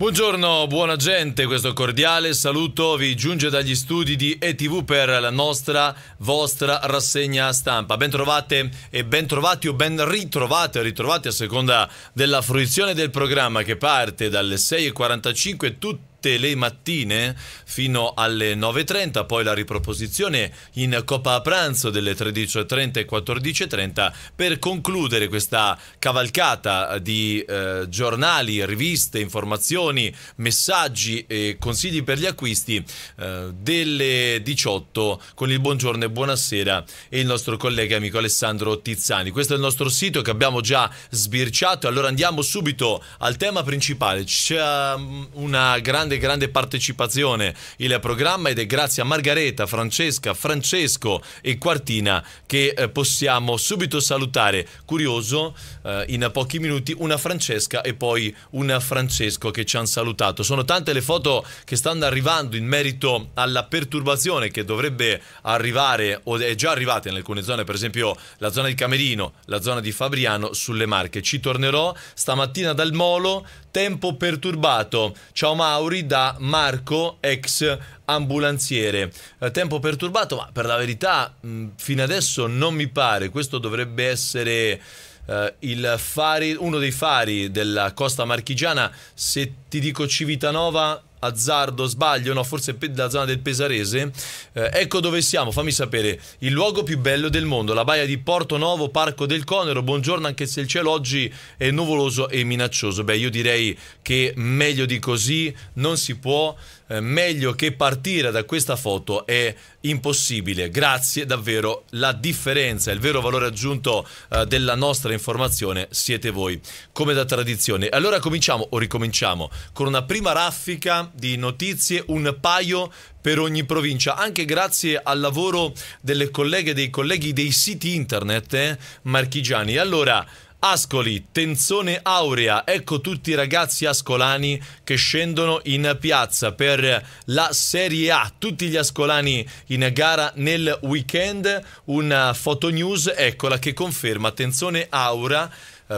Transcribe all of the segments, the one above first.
Buongiorno, buona gente, questo cordiale saluto vi giunge dagli studi di ETV per la nostra, vostra rassegna stampa. Bentrovate e bentrovati o ben ritrovate o ritrovati a seconda della fruizione del programma che parte dalle 6.45 tutti tutte le mattine fino alle 9.30, poi la riproposizione in coppa a pranzo delle 13.30 e 14.30 per concludere questa cavalcata di eh, giornali, riviste, informazioni, messaggi e consigli per gli acquisti eh, delle 18 con il buongiorno e buonasera e il nostro collega e amico Alessandro Tizzani. Questo è il nostro sito che abbiamo già sbirciato, allora andiamo subito al tema principale. C'è um, una grande grande, grande partecipazione il programma ed è grazie a Margareta, Francesca, Francesco e Quartina che eh, possiamo subito salutare. Curioso, eh, in pochi minuti una Francesca e poi una Francesco che ci hanno salutato. Sono tante le foto che stanno arrivando in merito alla perturbazione che dovrebbe arrivare o è già arrivata in alcune zone, per esempio la zona di Camerino, la zona di Fabriano sulle Marche. Ci tornerò stamattina dal Molo, Tempo perturbato. Ciao Mauri da Marco, ex ambulanziere. Eh, tempo perturbato, ma per la verità mm, fino adesso non mi pare. Questo dovrebbe essere... Uh, fari, uno dei fari della costa marchigiana, se ti dico Civitanova azzardo, sbaglio, no, forse la zona del Pesarese. Eh, ecco dove siamo, fammi sapere. Il luogo più bello del mondo, la baia di Porto Novo, Parco del Conero. Buongiorno, anche se il cielo oggi è nuvoloso e minaccioso. Beh, io direi che meglio di così non si può. Eh, meglio che partire da questa foto è impossibile. Grazie davvero, la differenza, il vero valore aggiunto eh, della nostra informazione siete voi, come da tradizione. Allora cominciamo o ricominciamo con una prima raffica di notizie, un paio per ogni provincia, anche grazie al lavoro delle colleghe e dei colleghi dei siti internet eh, marchigiani. Allora, Ascoli, Tenzone Aurea, ecco tutti i ragazzi ascolani che scendono in piazza per la Serie A, tutti gli ascolani in gara nel weekend, una fotonews, eccola che conferma Tenzone Aurea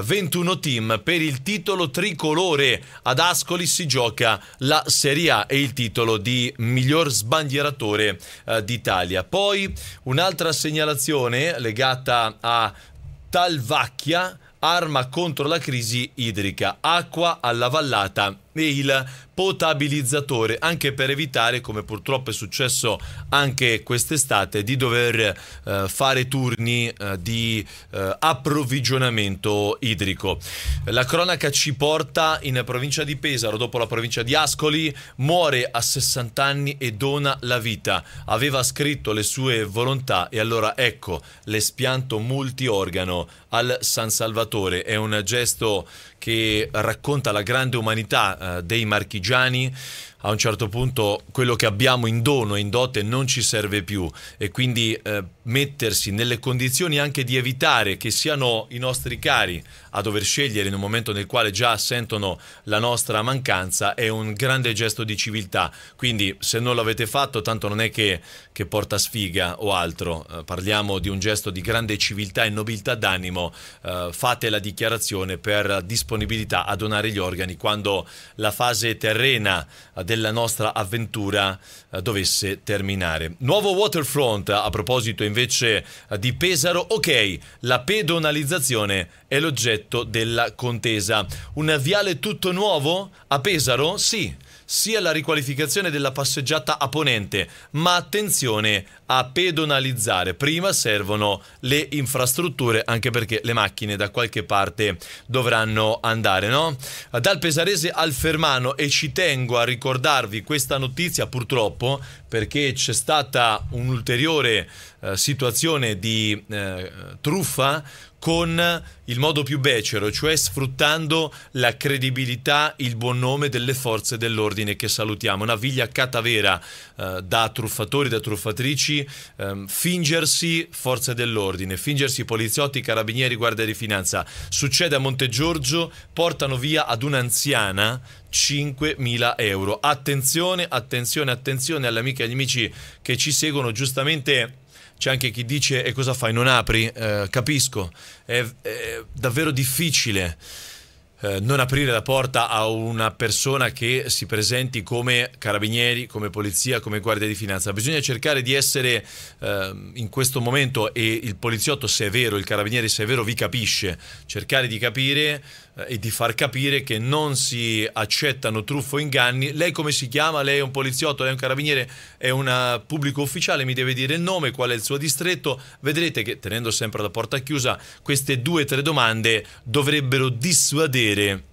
21 eh, team per il titolo tricolore. Ad Ascoli si gioca la Serie A e il titolo di miglior sbandieratore eh, d'Italia. Poi un'altra segnalazione legata a Talvacchia arma contro la crisi idrica, acqua alla vallata e il potabilizzatore anche per evitare come purtroppo è successo anche quest'estate di dover eh, fare turni eh, di eh, approvvigionamento idrico la cronaca ci porta in provincia di Pesaro dopo la provincia di Ascoli muore a 60 anni e dona la vita aveva scritto le sue volontà e allora ecco l'espianto multiorgano al San Salvatore è un gesto che racconta la grande umanità eh, dei marchigiani a un certo punto quello che abbiamo in dono e in dote non ci serve più e quindi eh, mettersi nelle condizioni anche di evitare che siano i nostri cari a dover scegliere in un momento nel quale già sentono la nostra mancanza è un grande gesto di civiltà. Quindi se non l'avete fatto tanto non è che, che porta sfiga o altro, eh, parliamo di un gesto di grande civiltà e nobiltà d'animo, eh, fate la dichiarazione per disponibilità a donare gli organi quando la fase terrena del della nostra avventura eh, dovesse terminare. Nuovo waterfront a proposito invece eh, di Pesaro, ok, la pedonalizzazione è l'oggetto della contesa. Un viale tutto nuovo a Pesaro? Sì sia la riqualificazione della passeggiata a ponente, ma attenzione a pedonalizzare. Prima servono le infrastrutture, anche perché le macchine da qualche parte dovranno andare, no? Dal Pesarese al Fermano, e ci tengo a ricordarvi questa notizia purtroppo, perché c'è stata un'ulteriore eh, situazione di eh, truffa con il modo più becero, cioè sfruttando la credibilità, il buon nome delle forze dell'ordine che salutiamo. Una viglia catavera eh, da truffatori, da truffatrici, eh, fingersi forze dell'ordine, fingersi poliziotti, carabinieri, guardia di finanza. Succede a Montegiorgio, portano via ad un'anziana 5.000 euro. Attenzione, attenzione, attenzione alle amiche e agli amici che ci seguono giustamente c'è anche chi dice e cosa fai, non apri? Eh, capisco, è, è, davvero difficile eh, non aprire la porta a una persona che si presenti come carabinieri, come polizia, come guardia di finanza. Bisogna cercare di essere eh, in questo momento, e il poliziotto se è vero, il carabinieri, se è vero vi capisce, cercare di capire eh, e di far capire che non si accettano truffo o inganni. Lei come si chiama? Lei è un poliziotto, lei è un carabiniere, è un eh, pubblico ufficiale, mi deve dire il nome, qual è il suo distretto. Vedrete che tenendo sempre la porta chiusa, queste due o tre domande dovrebbero dissuadere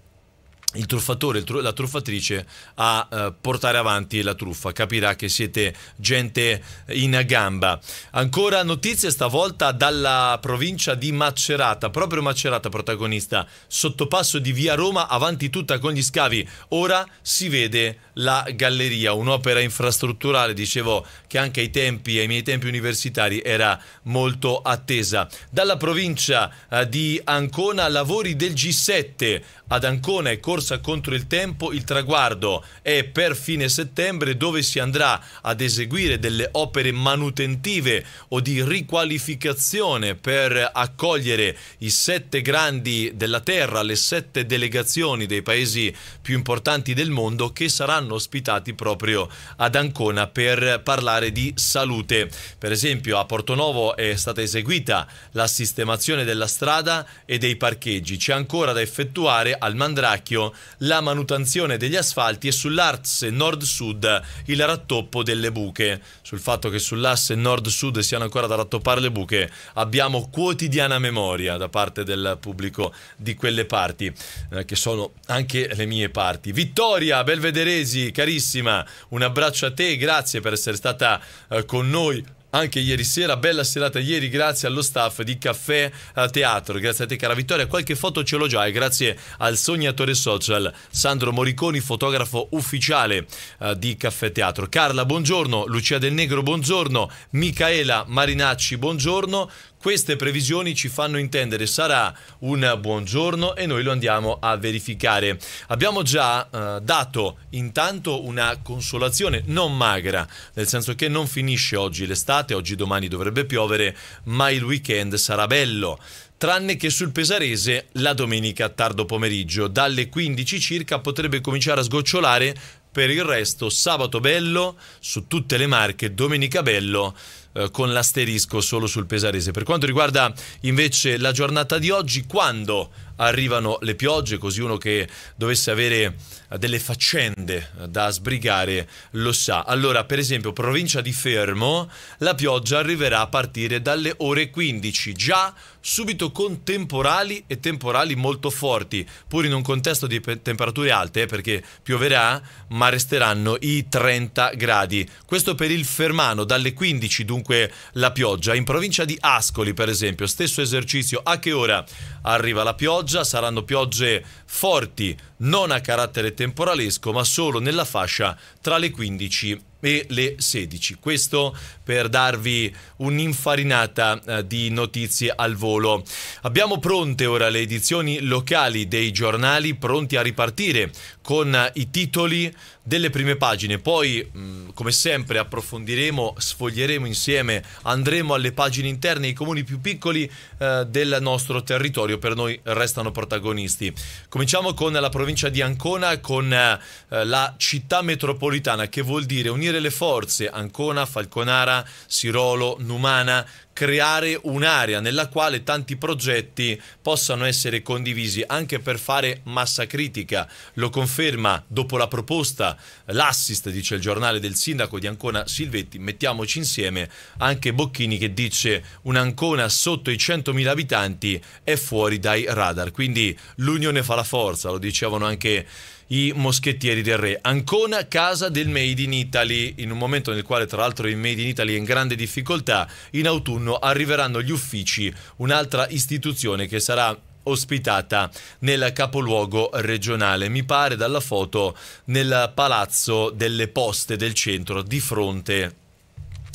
il truffatore, il la truffatrice a eh, portare avanti la truffa, capirà che siete gente in gamba. Ancora notizie stavolta dalla provincia di Macerata, proprio Macerata protagonista, sottopasso di via Roma avanti tutta con gli scavi, ora si vede la galleria, un'opera infrastrutturale, dicevo che anche ai tempi, ai miei tempi universitari era molto attesa. Dalla provincia eh, di Ancona, lavori del G7 ad Ancona e Corso corsa contro il tempo, il traguardo è per fine settembre dove si andrà ad eseguire delle opere manutentive o di riqualificazione per accogliere i sette grandi della terra, le sette delegazioni dei paesi più importanti del mondo che saranno ospitati proprio ad Ancona per parlare di salute. Per esempio a Portonovo è stata eseguita la sistemazione della strada e dei parcheggi. C'è ancora da effettuare al Mandracchio la manutenzione degli asfalti e sull'asse nord-sud il rattoppo delle buche. Sul fatto che sull'asse nord-sud siano ancora da rattoppare le buche abbiamo quotidiana memoria da parte del pubblico di quelle parti, eh, che sono anche le mie parti. Vittoria Belvederesi, carissima, un abbraccio a te, grazie per essere stata eh, con noi anche ieri sera. Bella serata ieri, grazie allo staff di Caffè eh, Teatro. Grazie a te, cara Vittoria. Qualche foto ce l'ho già e eh. grazie al sognatore social Sandro Moriconi, fotografo ufficiale eh, di Caffè Teatro. Carla, buongiorno. Lucia Del Negro, buongiorno. Micaela Marinacci, buongiorno. Queste previsioni ci fanno intendere sarà un buon giorno e noi lo andiamo a verificare. Abbiamo già eh, dato intanto una consolazione non magra, nel senso che non finisce oggi l'estate, oggi domani dovrebbe piovere, ma il weekend sarà bello tranne che sul Pesarese la domenica tardo pomeriggio. Dalle 15 circa potrebbe cominciare a sgocciolare, per il resto sabato bello su tutte le marche, domenica bello eh, con l'asterisco solo sul Pesarese. Per quanto riguarda invece la giornata di oggi, quando arrivano le piogge, così uno che dovesse avere eh, delle faccende eh, da sbrigare lo sa. Allora, per esempio, provincia di Fermo, la pioggia arriverà a partire dalle ore 15, già subito con temporali e temporali molto forti, pur in un contesto di temperature alte, perché pioverà, ma resteranno i 30 gradi. Questo per il Fermano, dalle 15 dunque comunque la pioggia. In provincia di Ascoli, per esempio, stesso esercizio. A che ora arriva la pioggia? Saranno piogge forti non a carattere temporalesco, ma solo nella fascia tra le 15 e le 16. Questo per darvi un'infarinata eh, di notizie al volo. Abbiamo pronte ora le edizioni locali dei giornali pronti a ripartire con eh, i titoli delle prime pagine. Poi, mm, come sempre, approfondiremo, sfoglieremo insieme, andremo alle pagine interne, i comuni più piccoli eh, del nostro territorio per noi restano protagonisti. Cominciamo con la provincia provincia di Ancona con eh, la città metropolitana, che vuol dire unire le forze Ancona, Falconara, Sirolo, Numana, creare un'area nella quale tanti progetti possano essere condivisi anche per fare massa critica. Lo conferma dopo la proposta, l'assist, dice il giornale del sindaco di Ancona Silvetti, mettiamoci insieme anche Bocchini che dice un'Ancona sotto i 100.000 abitanti è fuori dai radar. Quindi l'unione fa la forza, lo dicevano anche i moschettieri del re. Ancona, casa del Made in Italy, in un momento nel quale tra l'altro il Made in Italy è in grande difficoltà, in autunno arriveranno gli uffici, un'altra istituzione che sarà ospitata nel capoluogo regionale, mi pare dalla foto nel palazzo delle poste del centro di fronte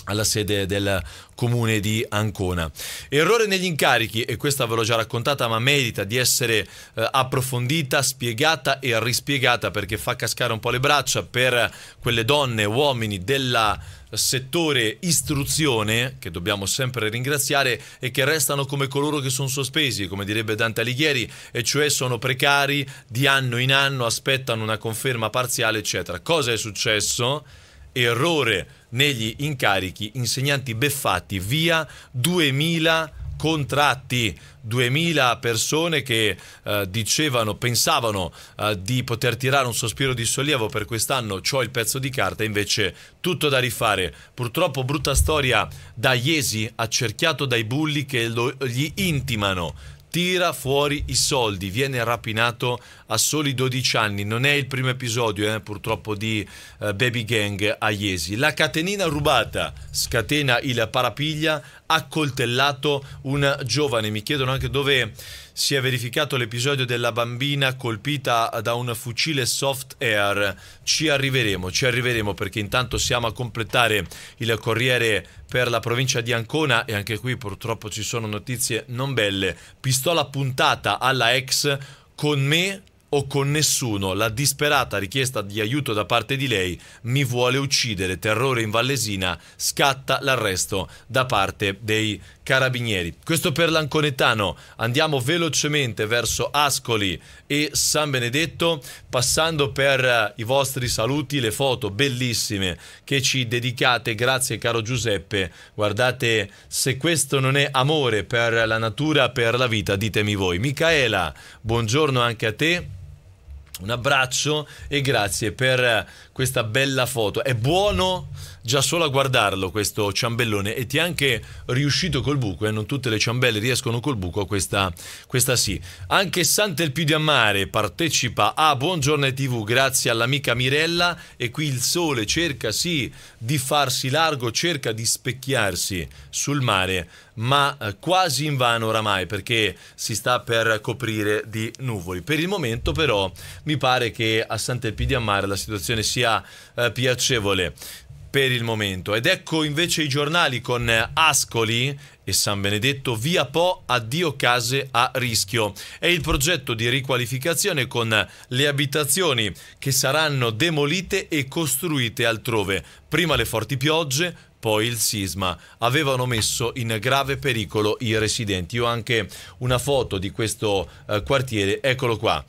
alla sede del comune di Ancona. Errore negli incarichi, e questa ve l'ho già raccontata, ma merita di essere eh, approfondita, spiegata e rispiegata perché fa cascare un po' le braccia per quelle donne e uomini del settore istruzione che dobbiamo sempre ringraziare e che restano come coloro che sono sospesi, come direbbe Dante Alighieri, e cioè sono precari di anno in anno, aspettano una conferma parziale, eccetera. Cosa è successo? Errore negli incarichi insegnanti beffati via 2000 contratti 2000 persone che eh, dicevano, pensavano eh, di poter tirare un sospiro di sollievo per quest'anno, ciò il pezzo di carta, invece tutto da rifare. Purtroppo brutta storia da Iesi, accerchiato dai bulli che lo, gli intimano tira fuori i soldi, viene rapinato a soli 12 anni, non è il primo episodio eh, purtroppo di eh, Baby Gang a Iesi. La catenina rubata scatena il parapiglia, ha coltellato un giovane, mi chiedono anche dove si è verificato l'episodio della bambina colpita da un fucile soft air. Ci arriveremo, ci arriveremo perché intanto siamo a completare il Corriere per la provincia di Ancona e anche qui purtroppo ci sono notizie non belle. Pistola puntata alla ex con me o con nessuno. La disperata richiesta di aiuto da parte di lei mi vuole uccidere. Terrore in Vallesina scatta l'arresto da parte dei Carabinieri. Questo per l'Anconetano. Andiamo velocemente verso Ascoli e San Benedetto, passando per eh, i vostri saluti, le foto bellissime che ci dedicate. Grazie caro Giuseppe. Guardate, se questo non è amore per la natura, per la vita, ditemi voi. Micaela, buongiorno anche a te. Un abbraccio e grazie per eh, questa bella foto. È buono già solo a guardarlo questo ciambellone e ti è anche riuscito col buco, eh? non tutte le ciambelle riescono col buco, questa, questa sì. Anche Sant'Elpidio a Mare partecipa a Buongiorno TV grazie all'amica Mirella e qui il sole cerca sì di farsi largo, cerca di specchiarsi sul mare, ma eh, quasi in vano oramai perché si sta per coprire di nuvoli. Per il momento però mi pare che a Sant'Elpidio a Mare la situazione sia eh, piacevole per il momento. Ed ecco invece i giornali con Ascoli e San Benedetto via Po addio case a rischio. È il progetto di riqualificazione con le abitazioni che saranno demolite e costruite altrove. Prima le forti piogge, poi il sisma avevano messo in grave pericolo i residenti. Io ho anche una foto di questo eh, quartiere, eccolo qua.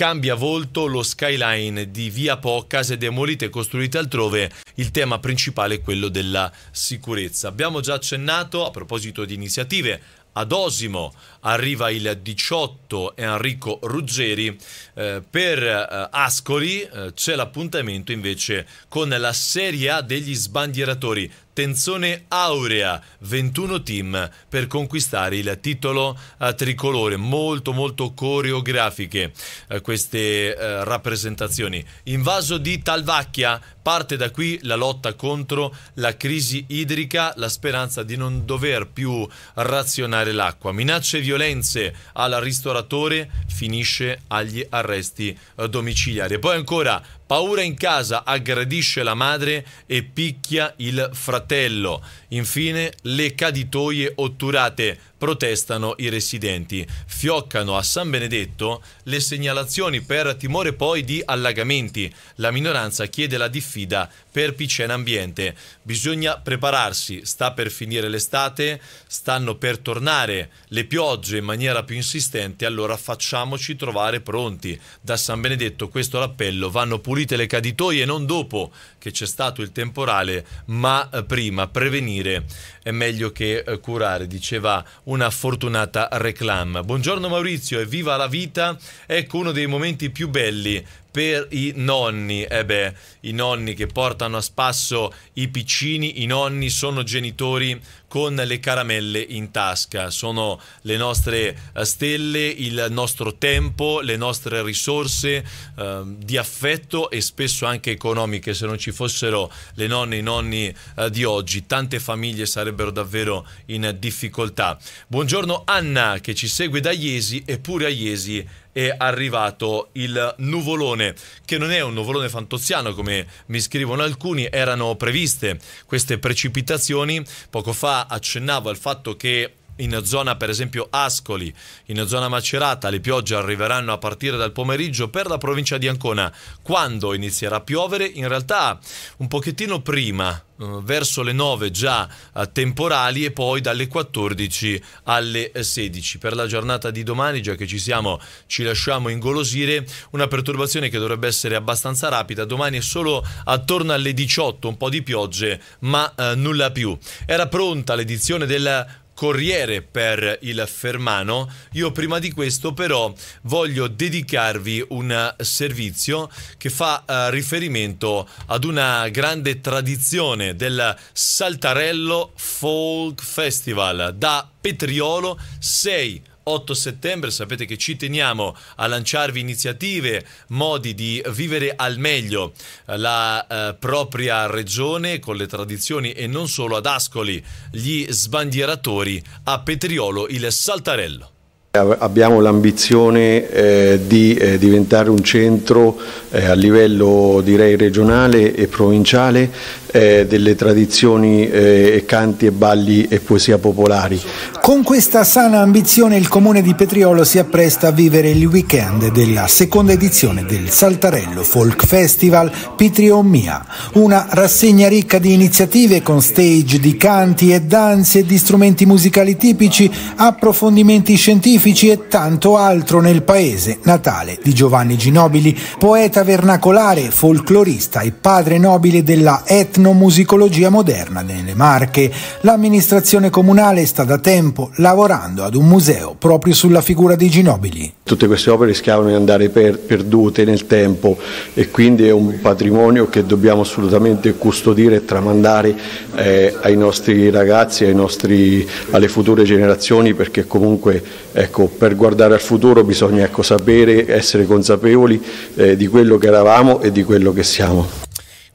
Cambia volto lo skyline di via Po, case demolite e costruite altrove, il tema principale è quello della sicurezza. Abbiamo già accennato, a proposito di iniziative, ad Osimo arriva il 18 Enrico Ruggeri, eh, per eh, Ascoli eh, c'è l'appuntamento invece con la Serie A degli sbandieratori Tensione aurea, 21 team per conquistare il titolo a eh, tricolore, molto molto coreografiche eh, queste eh, rappresentazioni. Invaso di Talvacchia, parte da qui la lotta contro la crisi idrica, la speranza di non dover più razionare l'acqua. Minacce e violenze al ristoratore finisce agli arresti domiciliari. poi ancora Paura in casa, aggredisce la madre e picchia il fratello. Infine, le caditoie otturate protestano i residenti. Fioccano a San Benedetto le segnalazioni per timore poi di allagamenti. La minoranza chiede la diffida per Picena Ambiente. Bisogna prepararsi, sta per finire l'estate, stanno per tornare le piogge in maniera più insistente, allora facciamoci trovare pronti. Da San Benedetto questo è l'appello, vanno pulite le caditoie non dopo che c'è stato il temporale, ma eh, prima prevenire meglio che eh, curare, diceva una fortunata reclam. Buongiorno Maurizio e viva la vita, ecco uno dei momenti più belli per i nonni, eh beh, i nonni che portano a spasso i piccini, i nonni sono genitori con le caramelle in tasca. Sono le nostre eh, stelle, il nostro tempo, le nostre risorse eh, di affetto e spesso anche economiche. Se non ci fossero le nonne e i nonni eh, di oggi, tante famiglie sarebbero davvero in difficoltà. Buongiorno Anna che ci segue da Iesi, eppure a Iesi è arrivato il nuvolone, che non è un nuvolone fantoziano come mi scrivono alcuni, erano previste queste precipitazioni. Poco fa accennavo al fatto che in zona per esempio Ascoli, in zona Macerata, le piogge arriveranno a partire dal pomeriggio per la provincia di Ancona. Quando inizierà a piovere? In realtà un pochettino prima, eh, verso le 9 già eh, temporali e poi dalle 14 alle 16. Eh, per la giornata di domani, già che ci siamo, ci lasciamo ingolosire, una perturbazione che dovrebbe essere abbastanza rapida, domani è solo attorno alle 18, un po' di piogge, ma eh, nulla più. Era pronta l'edizione del Corriere per il Fermano. Io prima di questo però voglio dedicarvi un servizio che fa eh, riferimento ad una grande tradizione del Saltarello Folk Festival da Petriolo 6 8 settembre, sapete che ci teniamo a lanciarvi iniziative, modi di vivere al meglio eh, la eh, propria regione con le tradizioni e non solo ad Ascoli, gli sbandieratori, a Petriolo il saltarello. Abbiamo l'ambizione eh, di eh, diventare un centro eh, a livello direi regionale e provinciale eh, delle tradizioni eh, e canti e balli e poesia popolari. Con questa sana ambizione il comune di Petriolo si appresta a vivere il weekend della seconda edizione del Saltarello Folk Festival Petriomia, una rassegna ricca di iniziative con stage di canti e danze, e di strumenti musicali tipici, approfondimenti scientifici e tanto altro nel paese natale di Giovanni Ginobili, poeta vernacolare, folclorista e padre nobile della etnomusicologia moderna nelle Marche. L'amministrazione comunale sta da tempo tempo lavorando ad un museo proprio sulla figura di Ginobili. Tutte queste opere rischiavano di andare per, perdute nel tempo e quindi è un patrimonio che dobbiamo assolutamente custodire e tramandare eh, ai nostri ragazzi, ai nostri, alle future generazioni perché comunque ecco, per guardare al futuro bisogna ecco, sapere, essere consapevoli eh, di quello che eravamo e di quello che siamo.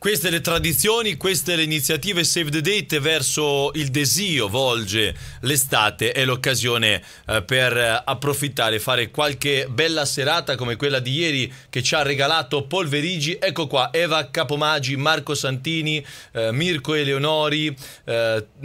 Queste le tradizioni, queste le iniziative Save the Date verso il desio volge l'estate, è l'occasione eh, per eh, approfittare, fare qualche bella serata come quella di ieri che ci ha regalato Polverigi. Ecco qua Eva Capomagi, Marco Santini, eh, Mirko Eleonori,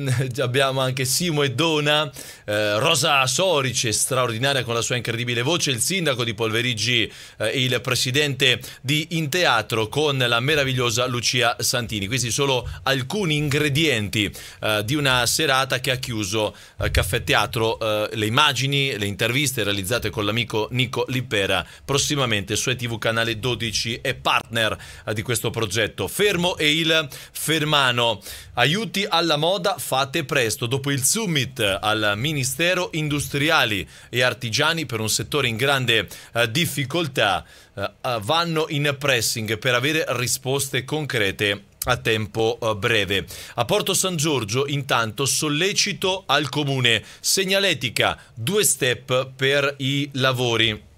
abbiamo anche Simo e Dona, Rosa Sorice, straordinaria con la sua incredibile voce, il sindaco di Polverigi, il presidente di In Teatro con la meravigliosa Lucia Lucia Santini. Questi sono alcuni ingredienti eh, di una serata che ha chiuso eh, Caffè Teatro. Eh, le immagini, le interviste realizzate con l'amico Nico Lippera, prossimamente su ETV Canale 12 e partner eh, di questo progetto. Fermo e il Fermano. Aiuti alla moda, fate presto. Dopo il summit al Ministero Industriali e Artigiani per un settore in grande eh, difficoltà, eh, eh, vanno in pressing per avere risposte concrete a tempo breve. A Porto San Giorgio intanto sollecito al comune segnaletica due step per i lavori.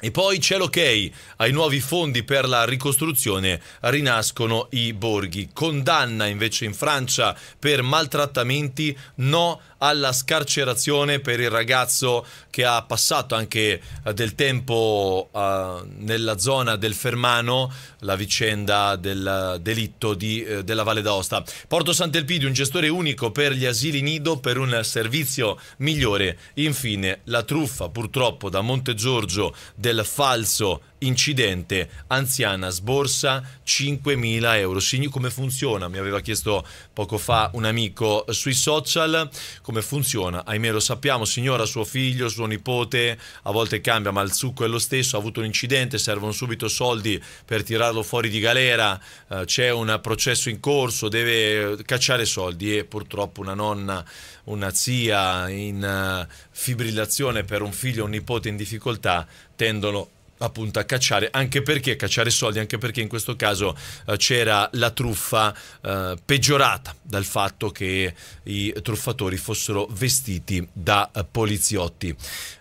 E poi c'è l'ok ai nuovi fondi per la ricostruzione, rinascono i borghi. Condanna invece in Francia per maltrattamenti, no alla scarcerazione per il ragazzo che ha passato anche eh, del tempo uh, nella zona del Fermano, la vicenda del eh, delitto di, uh, della Valle d'Aosta. Porto Sant'Elpidio, un gestore unico per gli asili nido per un servizio migliore. Infine, la truffa purtroppo da Monte Giorgio del falso incidente, anziana sborsa 5.000 euro. Come funziona? Mi aveva chiesto poco fa un amico sui social come funziona. Ahimè lo sappiamo, signora, suo figlio, suo nipote, a volte cambia, ma il succo è lo stesso, ha avuto un incidente, servono subito soldi per tirarlo fuori di galera, eh, c'è un processo in corso, deve eh, cacciare soldi e purtroppo una nonna, una zia in eh, fibrillazione per un figlio o un nipote in difficoltà tendono appunto a cacciare, anche perché cacciare soldi, anche perché in questo caso eh, c'era la truffa eh, peggiorata dal fatto che i truffatori fossero vestiti da eh, poliziotti.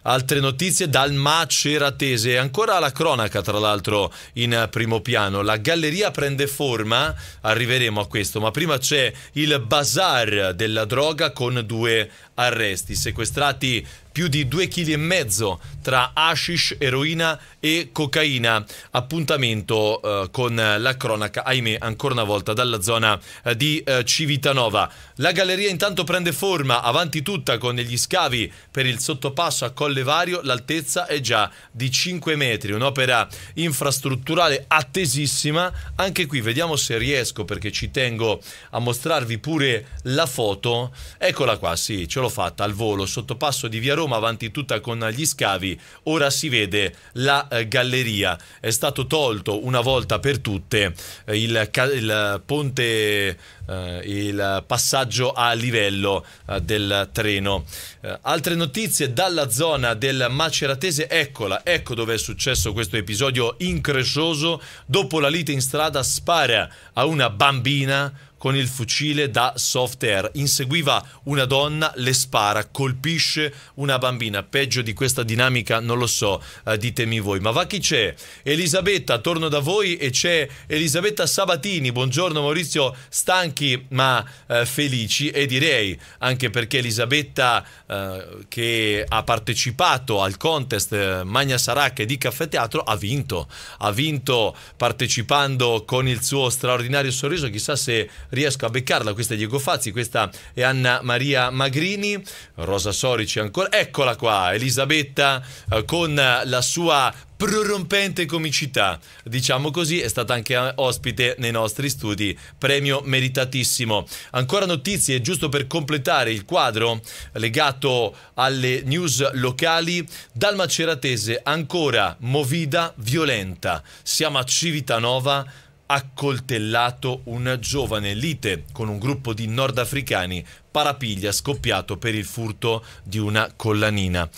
Altre notizie dal Maceratese, ancora la cronaca tra l'altro in primo piano, la galleria prende forma, arriveremo a questo, ma prima c'è il bazar della droga con due arresti, sequestrati più di 2,5 kg tra hashish, eroina e cocaina. Appuntamento eh, con la cronaca, ahimè, ancora una volta dalla zona eh, di eh, Civitanova. La galleria intanto prende forma, avanti tutta con gli scavi per il sottopasso a Colle Vario, l'altezza è già di 5 metri, un'opera infrastrutturale attesissima. Anche qui vediamo se riesco perché ci tengo a mostrarvi pure la foto. Eccola qua, sì, ce l'ho fatta al volo, sottopasso di Via Roma Roma avanti tutta con gli scavi, ora si vede la eh, galleria. È stato tolto una volta per tutte eh, il, il, ponte, eh, il passaggio a livello eh, del treno. Eh, altre notizie dalla zona del Maceratese, eccola, ecco dove è successo questo episodio increscioso. Dopo la lite in strada spara a una bambina con il fucile da soft air, inseguiva una donna, le spara, colpisce una bambina. Peggio di questa dinamica non lo so, eh, ditemi voi. Ma va chi c'è? Elisabetta, torno da voi e c'è Elisabetta Sabatini. Buongiorno Maurizio, stanchi ma eh, felici e direi anche perché Elisabetta eh, che ha partecipato al contest eh, Magna Sarac di Caffè Teatro ha vinto, ha vinto partecipando con il suo straordinario sorriso, chissà se riesco a beccarla. Questa è Diego Fazzi, questa è Anna Maria Magrini, Rosa Sorici ancora. Eccola qua, Elisabetta eh, con la sua prorompente comicità, diciamo così, è stata anche ospite nei nostri studi, premio meritatissimo. Ancora notizie, giusto per completare il quadro legato alle news locali, dal Maceratese ancora movida violenta, siamo a Civitanova, accoltellato un giovane lite con un gruppo di nordafricani parapiglia scoppiato per il furto di una collanina.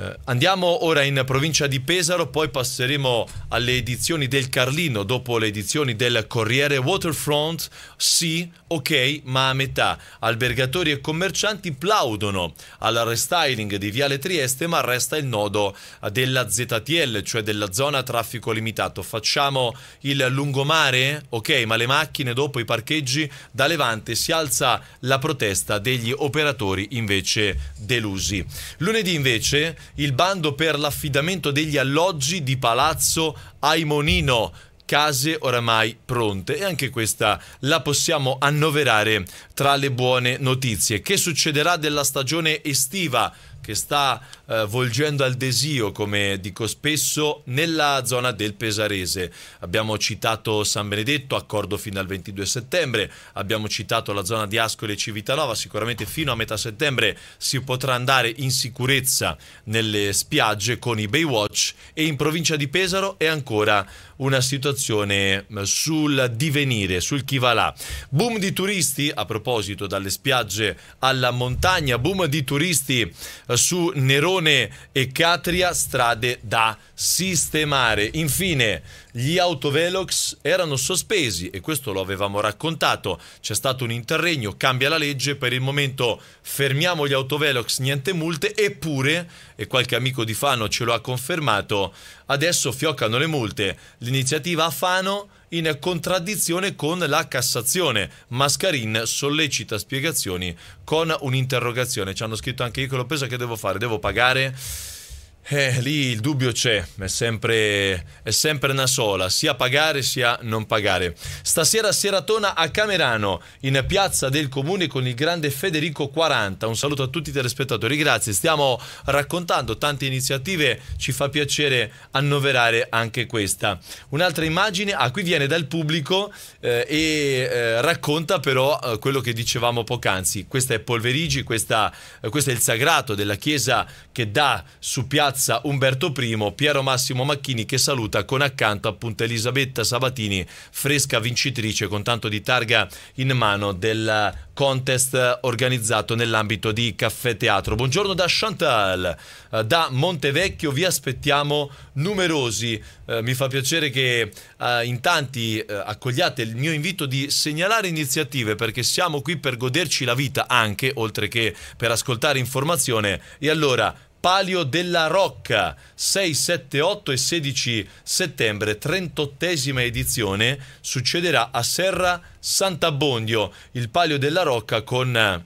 Eh, andiamo ora in provincia di Pesaro, poi passeremo alle edizioni del Carlino, dopo le edizioni del Corriere Waterfront. Sì, ok, ma a metà. Albergatori e commercianti plaudono al restyling di Viale Trieste, ma resta il nodo della ZTL, cioè della zona traffico limitato. Facciamo il lungomare, ok, ma le macchine dopo i parcheggi da Levante si alza la protesta degli operatori invece delusi. Lunedì invece il bando per l'affidamento degli alloggi di Palazzo Aimonino case oramai pronte e anche questa la possiamo annoverare tra le buone notizie. Che succederà della stagione estiva? che sta eh, volgendo al desio, come dico spesso, nella zona del Pesarese. Abbiamo citato San Benedetto, accordo fino al 22 settembre, abbiamo citato la zona di Ascoli e Civitanova, sicuramente fino a metà settembre si potrà andare in sicurezza nelle spiagge con i Baywatch e in provincia di Pesaro è ancora una situazione eh, sul divenire, sul chi va là. Boom di turisti, a proposito, dalle spiagge alla montagna, boom di turisti su Nerone e Catria strade da sistemare. Infine, gli autovelox erano sospesi e questo lo avevamo raccontato. C'è stato un interregno, cambia la legge, per il momento fermiamo gli autovelox, niente multe, eppure, e qualche amico di Fano ce lo ha confermato, adesso fioccano le multe. L'iniziativa a Fano in contraddizione con la Cassazione. Mascarin sollecita spiegazioni con un'interrogazione. Ci hanno scritto anche io che l'ho presa che devo fare, devo pagare. Eh, lì il dubbio c'è, è sempre, è sempre, una sola, sia pagare sia non pagare. Stasera seratona a Camerano, in piazza del comune con il grande Federico 40. Un saluto a tutti i telespettatori, grazie. Stiamo raccontando tante iniziative, ci fa piacere annoverare anche questa. Un'altra immagine, a ah, qui viene dal pubblico eh, e eh, racconta però eh, quello che dicevamo poc'anzi. Questa è Polverigi, questa, eh, questo è il sagrato della chiesa che dà su piazza piazza Umberto I, Piero Massimo Macchini che saluta con accanto appunto Elisabetta Sabatini, fresca vincitrice con tanto di targa in mano del contest organizzato nell'ambito di Caffè Teatro. Buongiorno da Chantal, eh, da Montevecchio vi aspettiamo numerosi. Eh, mi fa piacere che eh, in tanti eh, accogliate il mio invito di segnalare iniziative perché siamo qui per goderci la vita anche, oltre che per ascoltare informazione. E allora Palio della Rocca, 6, 7, 8 e 16 settembre, 38esima edizione, succederà a Serra Sant'Abbondio, il Palio della Rocca con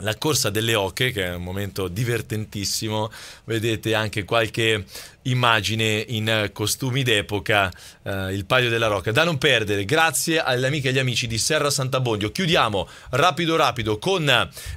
la corsa delle oche, che è un momento divertentissimo, vedete anche qualche immagine in costumi d'epoca, eh, il palio della rocca. Da non perdere, grazie alle amiche e agli amici di Serra Sant'Abondio. Chiudiamo rapido rapido con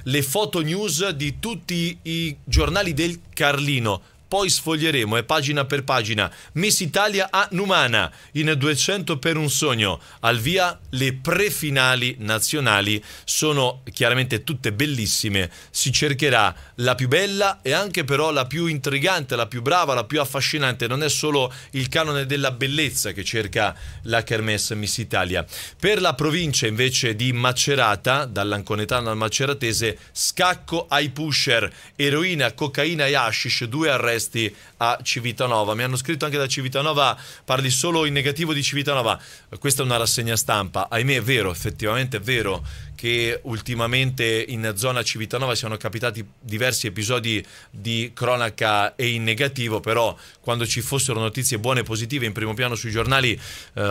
le foto news di tutti i giornali del Carlino. Poi sfoglieremo e pagina per pagina Miss Italia a Numana in 200 per un sogno. Al via le prefinali nazionali sono chiaramente tutte bellissime. Si cercherà la più bella e anche però la più intrigante, la più brava, la più affascinante. Non è solo il canone della bellezza che cerca la Kermesse Miss Italia. Per la provincia invece di Macerata, dall'Anconetano al Maceratese, scacco ai pusher, eroina, cocaina e hashish, due arresti questi a Civitanova. Mi hanno scritto anche da Civitanova, parli solo in negativo di Civitanova. Questa è una rassegna stampa. Ahimè è vero, effettivamente è vero che ultimamente in zona Civitanova siano capitati diversi episodi di cronaca e in negativo, però quando ci fossero notizie buone e positive in primo piano sui giornali eh,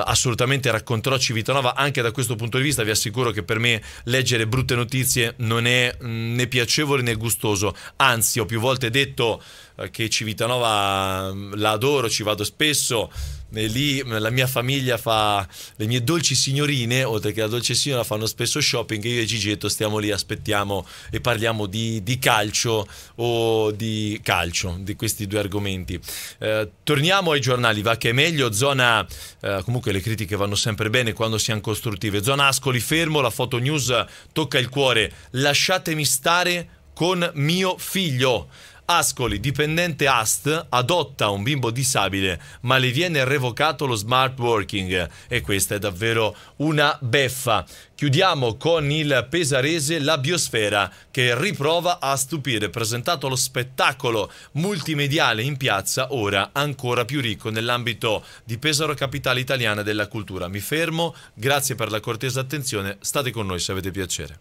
assolutamente racconterò Civitanova anche da questo punto di vista, vi assicuro che per me leggere brutte notizie non è mm, né piacevole né gustoso, anzi ho più volte detto eh, che Civitanova mh, mm, la adoro, ci vado spesso. E lì mm, la mia famiglia fa le mie dolci signorine, oltre che la dolce signora, fanno spesso shopping che io e Gigetto stiamo lì, aspettiamo e parliamo di, di calcio o di calcio, di questi due argomenti. Eh, torniamo ai giornali, va che è meglio, zona, eh, comunque le critiche vanno sempre bene quando siano costruttive, zona Ascoli fermo, la foto news tocca il cuore, lasciatemi stare con mio figlio. Ascoli, dipendente AST, adotta un bimbo disabile, ma le viene revocato lo smart working e questa è davvero una beffa. Chiudiamo con il pesarese La Biosfera che riprova a stupire, presentato lo spettacolo multimediale in piazza, ora ancora più ricco nell'ambito di Pesaro Capitale Italiana della Cultura. Mi fermo, grazie per la cortesa attenzione, state con noi se avete piacere.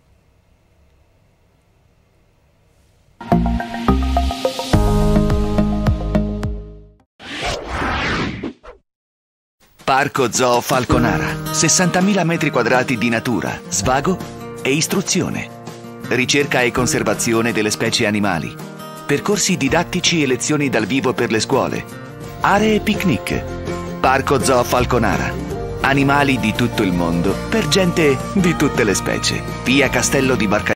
Parco Zoo Falconara. 60.000 metri quadrati di natura, svago e istruzione. Ricerca e conservazione delle specie animali. Percorsi didattici e lezioni dal vivo per le scuole. Aree picnic. Parco Zoo Falconara. Animali di tutto il mondo per gente di tutte le specie. Via Castello di Barcaglia.